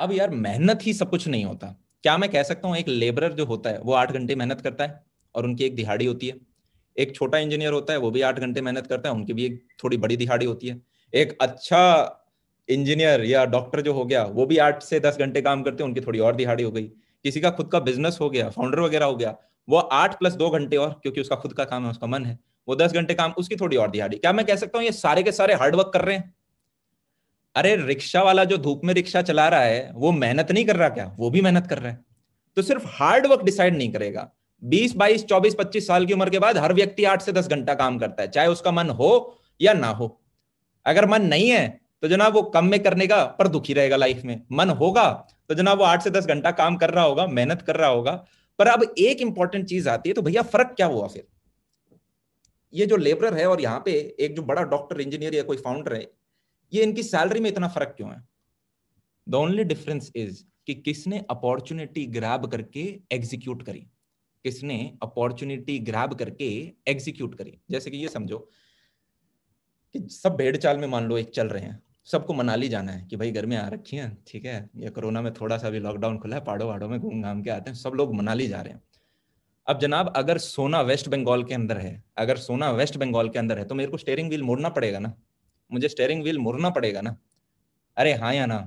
अब यार मेहनत ही सब कुछ नहीं होता क्या मैं कह सकता हूँ एक लेबरर जो होता है वो आठ घंटे मेहनत करता है और उनकी एक दिहाड़ी होती है एक छोटा इंजीनियर होता है वो भी आठ घंटे मेहनत करता है उनकी भी एक थोड़ी बड़ी दिहाड़ी होती है एक अच्छा इंजीनियर या डॉक्टर जो हो गया वो भी आठ से दस घंटे काम करते हैं उनकी थोड़ी और दिहाड़ी हो गई किसी का खुद का बिजनेस हो गया फाउंडर वगैरह हो गया वो आठ प्लस दो घंटे और क्योंकि उसका खुद का काम है उसका मन है वो दस घंटे काम उसकी थोड़ी और दिहाड़ी क्या मैं कह सकता हूँ ये सारे के सारे हार्डवर्क कर रहे हैं अरे रिक्शा वाला जो धूप में रिक्शा चला रहा है वो मेहनत नहीं कर रहा क्या वो भी मेहनत कर रहा है तो सिर्फ हार्ड वर्क डिसाइड नहीं करेगा 20, 22, 24, 25 साल की उम्र के बाद हर व्यक्ति 8 से 10 घंटा काम करता है चाहे उसका मन हो या ना हो अगर मन नहीं है तो जनाब वो कम में करने का पर दुखी रहेगा लाइफ में मन होगा तो जनाब वो आठ से दस घंटा काम कर रहा होगा मेहनत कर रहा होगा पर अब एक इंपॉर्टेंट चीज आती है तो भैया फर्क क्या हुआ फिर ये जो लेबर है और यहाँ पे एक जो बड़ा डॉक्टर इंजीनियर या कोई फाउंडर है ये इनकी सैलरी में इतना फर्क क्यों है द ओनली डिफरेंस इज कि किसने अपॉर्चुनिटी ग्रैब करके एग्जीक्यूट करी किसने अपॉर्चुनिटी ग्रैब करके एग्जीक्यूट करी जैसे कि ये समझो कि सब भेड़ चाल में मान लो एक चल रहे हैं सबको मनाली जाना है कि भाई घर में आ रखी है ठीक है या कोरोना में थोड़ा सा भी लॉकडाउन खुला है पहाड़ों वहाड़ों में घूम घाम के आते हैं सब लोग मनाली जा रहे हैं अब जनाब अगर सोना वेस्ट बंगाल के अंदर है अगर सोना वेस्ट बंगाल के अंदर है तो मेरे को स्टेयरिंग व्हील मोड़ना पड़ेगा ना मुझे स्टेयरिंग व्हील मुड़ना पड़ेगा ना अरे हाँ या ना